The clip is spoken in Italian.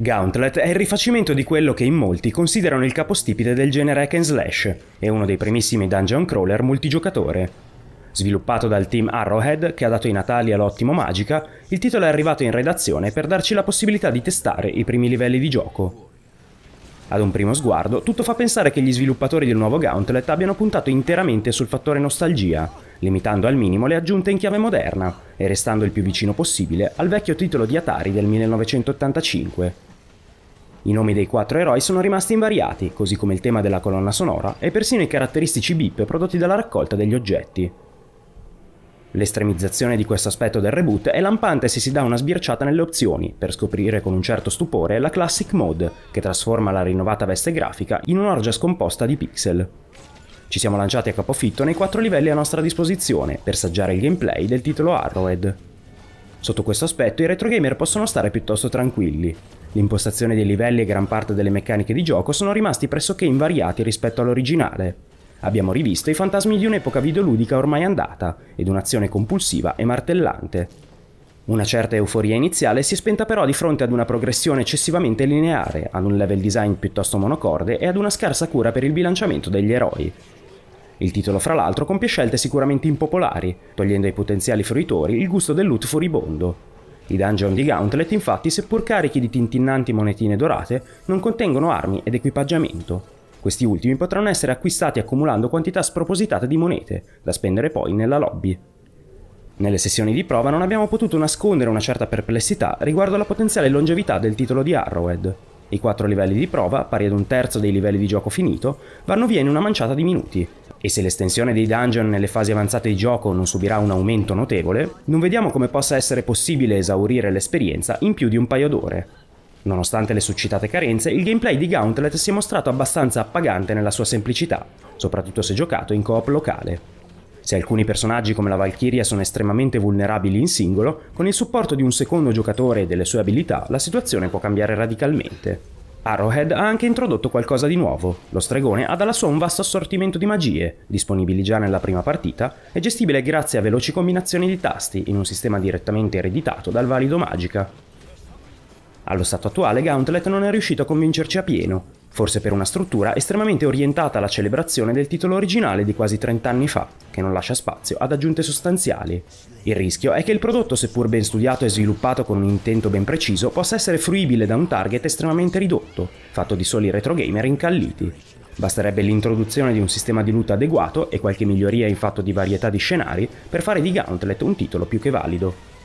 Gauntlet è il rifacimento di quello che in molti considerano il capostipite del genere hack and slash e uno dei primissimi dungeon crawler multigiocatore. Sviluppato dal team Arrowhead, che ha dato i Natali all'ottimo Magica, il titolo è arrivato in redazione per darci la possibilità di testare i primi livelli di gioco. Ad un primo sguardo, tutto fa pensare che gli sviluppatori del nuovo Gauntlet abbiano puntato interamente sul fattore nostalgia, limitando al minimo le aggiunte in chiave moderna e restando il più vicino possibile al vecchio titolo di Atari del 1985. I nomi dei quattro eroi sono rimasti invariati, così come il tema della colonna sonora e persino i caratteristici beep prodotti dalla raccolta degli oggetti. L'estremizzazione di questo aspetto del reboot è lampante se si dà una sbirciata nelle opzioni, per scoprire con un certo stupore la Classic Mode, che trasforma la rinnovata veste grafica in un'orgia scomposta di pixel. Ci siamo lanciati a capofitto nei quattro livelli a nostra disposizione per saggiare il gameplay del titolo Arrowhead. Sotto questo aspetto i retrogamer possono stare piuttosto tranquilli, L'impostazione dei livelli e gran parte delle meccaniche di gioco sono rimasti pressoché invariati rispetto all'originale. Abbiamo rivisto i fantasmi di un'epoca videoludica ormai andata, ed un'azione compulsiva e martellante. Una certa euforia iniziale si è spenta però di fronte ad una progressione eccessivamente lineare, ad un level design piuttosto monocorde e ad una scarsa cura per il bilanciamento degli eroi. Il titolo, fra l'altro, compie scelte sicuramente impopolari, togliendo ai potenziali fruitori il gusto del loot furibondo, i dungeon di Gauntlet infatti, seppur carichi di tintinnanti monetine dorate, non contengono armi ed equipaggiamento. Questi ultimi potranno essere acquistati accumulando quantità spropositate di monete, da spendere poi nella lobby. Nelle sessioni di prova non abbiamo potuto nascondere una certa perplessità riguardo alla potenziale longevità del titolo di Arrowhead. I quattro livelli di prova, pari ad un terzo dei livelli di gioco finito, vanno via in una manciata di minuti, e se l'estensione dei dungeon nelle fasi avanzate di gioco non subirà un aumento notevole, non vediamo come possa essere possibile esaurire l'esperienza in più di un paio d'ore. Nonostante le suscitate carenze, il gameplay di Gauntlet si è mostrato abbastanza appagante nella sua semplicità, soprattutto se giocato in co-op locale. Se alcuni personaggi come la Valkyria sono estremamente vulnerabili in singolo, con il supporto di un secondo giocatore e delle sue abilità la situazione può cambiare radicalmente. Arrowhead ha anche introdotto qualcosa di nuovo. Lo stregone ha dalla sua un vasto assortimento di magie, disponibili già nella prima partita, e gestibile grazie a veloci combinazioni di tasti in un sistema direttamente ereditato dal valido magica. Allo stato attuale Gauntlet non è riuscito a convincerci a pieno, forse per una struttura estremamente orientata alla celebrazione del titolo originale di quasi 30 anni fa, che non lascia spazio ad aggiunte sostanziali. Il rischio è che il prodotto, seppur ben studiato e sviluppato con un intento ben preciso, possa essere fruibile da un target estremamente ridotto, fatto di soli retrogamer incalliti. Basterebbe l'introduzione di un sistema di lutto adeguato e qualche miglioria in fatto di varietà di scenari per fare di Gauntlet un titolo più che valido.